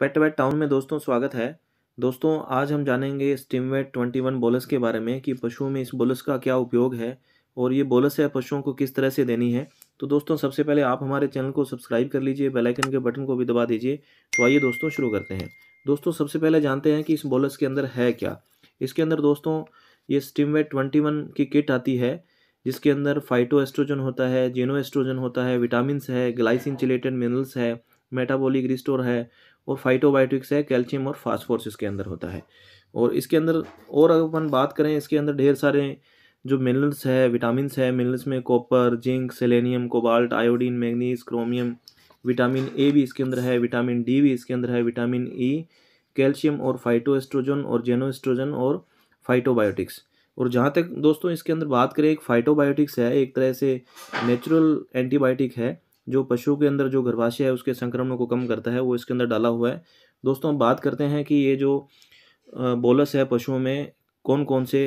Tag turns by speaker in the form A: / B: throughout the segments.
A: पेट wait town में दोस्तों स्वागत है दोस्तों आज हम जानेंगे स्टीमवेट ट्वेंटी वन बोलस के बारे में कि पशुओं में इस बोलस का क्या उपयोग है और ये बोलस है पशुओं को किस तरह से देनी है तो दोस्तों सबसे पहले आप हमारे चैनल को सब्सक्राइब कर लीजिए बेल आइकन के बटन को भी दबा दीजिए तो आइए दोस्तों शुरू करते हैं दोस्तों सबसे पहले जानते हैं कि इस बोलस के अंदर है क्या इसके अंदर दोस्तों ये स्टीमवेट ट्वेंटी वन की किट आती है जिसके अंदर फाइटो एस्ट्रोजन होता है जीनो एस्ट्रोजन होता है विटामिन है ग्लाइसिन चिलेटेड मिनरल्स है मेटाबॉलिक रिस्टोर है और फाइटोबायोटिक्स है कैल्शियम और फास्फोरस इसके अंदर होता है और इसके अंदर और अगर अपन बात करें इसके अंदर ढेर सारे जो मिनरल्स है विटामिन है मिनरल्स में copper zinc selenium cobalt iodine manganese chromium vitamin A भी इसके अंदर है विटामिन डी भी इसके अंदर है विटामिन ई कैल्शियम और फाइटोएस्ट्रोजन और जेनोएस्ट्रोजन और फाइटोबायोटिक्स और जहाँ तक दोस्तों इसके अंदर बात करें एक फाइटोबायोटिक्स है एक तरह से नेचुरल एंटीबायोटिक है जो पशुओं के अंदर जो गर्भाशय है उसके संक्रमण को कम करता है वो इसके अंदर डाला हुआ है दोस्तों हम बात करते हैं कि ये जो बोलस है पशुओं में कौन कौन से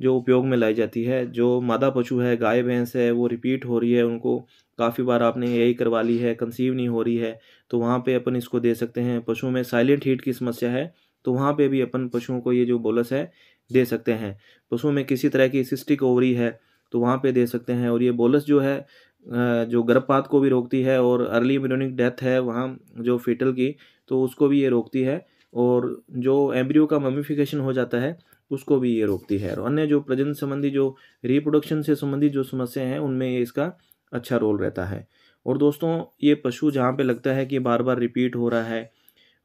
A: जो उपयोग में लाई जाती है जो मादा पशु है गाय भैंस है वो रिपीट हो रही है उनको काफ़ी बार आपने यही करवा ली है कंसीव नहीं हो रही है तो वहाँ पे अपन इसको दे सकते हैं पशुओं में साइलेंट हीट की समस्या है तो वहाँ पे भी अपन पशुओं को ये जो बोलस है दे सकते हैं पशुओं में किसी तरह की सिस्टिक ओवरी है तो वहाँ पर दे सकते हैं और ये बोलस जो है जो गर्भपात को भी रोकती है और अर्ली एम्ब्रियोनिक डेथ है वहाँ जो फीटल की तो उसको भी ये रोकती है और जो एम्ब्रियो का मम्मीफिकेशन हो जाता है उसको भी ये रोकती है और अन्य जो प्रजन संबंधी जो रिप्रोडक्शन से संबंधित जो समस्याएं हैं उनमें ये इसका अच्छा रोल रहता है और दोस्तों ये पशु जहाँ पे लगता है कि बार बार रिपीट हो रहा है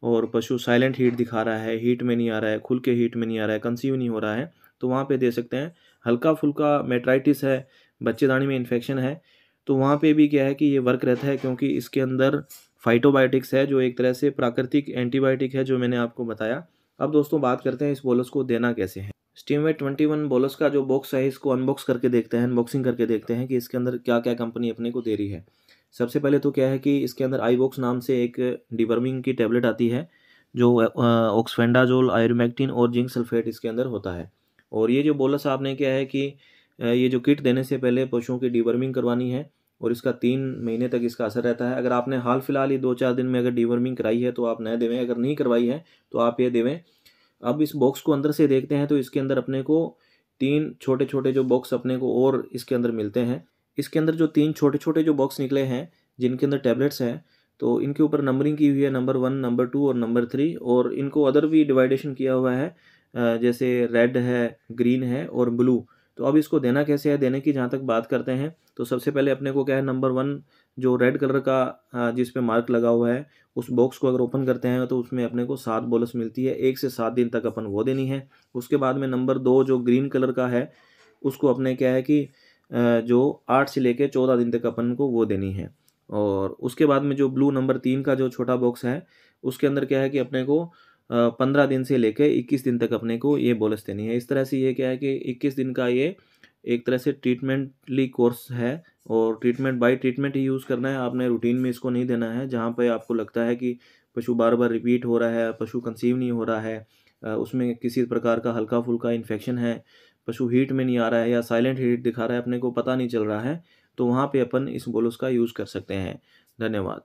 A: और पशु साइलेंट हीट दिखा रहा है हीट में नहीं आ रहा है खुल के हीट में नहीं आ रहा है कंसीव नहीं हो रहा है तो वहाँ पर दे सकते हैं हल्का फुल्का मेट्राइटिस है बच्चेदानी में इन्फेक्शन है तो वहाँ पे भी क्या है कि ये वर्क रहता है क्योंकि इसके अंदर फाइटोबायोटिक्स है जो एक तरह से प्राकृतिक एंटीबायोटिक है जो मैंने आपको बताया अब दोस्तों बात करते हैं इस बोलस को देना कैसे है स्टीमवे ट्वेंटी वन बोलस का जो बॉक्स है इसको अनबॉक्स करके देखते हैं अनबॉक्सिंग करके देखते हैं कि इसके अंदर क्या क्या कंपनी अपने को दे रही है सबसे पहले तो क्या है कि इसके अंदर आई बॉक्स नाम से एक डिवर्मिंग की टैबलेट आती है जो ऑक्सफेंडाजोल आयरमैक्टिन और जिंक सल्फेट इसके अंदर होता है और ये जो बोलस आपने क्या है कि ये जो किट देने से पहले पशुओं की डिवर्मिंग करवानी है और इसका तीन महीने तक इसका असर रहता है अगर आपने हाल फिलहाल ये दो चार दिन में अगर डिवर्मिंग कराई है तो आप नए देवें अगर नहीं करवाई है तो आप ये देवें अब इस बॉक्स को अंदर से देखते हैं तो इसके अंदर अपने को तीन छोटे छोटे जो बॉक्स अपने को और इसके अंदर मिलते हैं इसके अंदर जो तीन छोटे छोटे जो बॉक्स निकले हैं जिनके अंदर टैबलेट्स हैं तो इनके ऊपर नंबरिंग की हुई है नंबर वन नंबर टू और नंबर थ्री और इनको अदर भी डिवाइडेशन किया हुआ है जैसे रेड है ग्रीन है और ब्लू तो अब इसको देना कैसे है देने की जहाँ तक बात करते हैं तो सबसे पहले अपने को क्या है नंबर वन जो रेड कलर का जिस पे मार्क लगा हुआ है उस बॉक्स को अगर ओपन करते हैं तो उसमें अपने को सात बोलस मिलती है एक से सात दिन तक अपन वो देनी है उसके बाद में नंबर दो जो ग्रीन कलर का है उसको अपने क्या है कि जो आठ से लेके चौदह दिन तक अपन को वो देनी है और उसके बाद में जो ब्लू नंबर तीन का जो छोटा बॉक्स है उसके अंदर क्या है कि अपने को पंद्रह दिन से लेकर इक्कीस दिन तक अपने को ये बोलस देनी है इस तरह से ये क्या है कि इक्कीस दिन का ये एक तरह से ट्रीटमेंटली कोर्स है और ट्रीटमेंट बाय ट्रीटमेंट ही यूज़ करना है आपने रूटीन में इसको नहीं देना है जहाँ पर आपको लगता है कि पशु बार बार रिपीट हो रहा है पशु कंसीव नहीं हो रहा है उसमें किसी प्रकार का हल्का फुल्का इन्फेक्शन है पशु हीट में नहीं आ रहा है या साइलेंट हीट दिखा रहा है अपने को पता नहीं चल रहा है तो वहाँ पे अपन इस बोलस का यूज़ कर सकते हैं धन्यवाद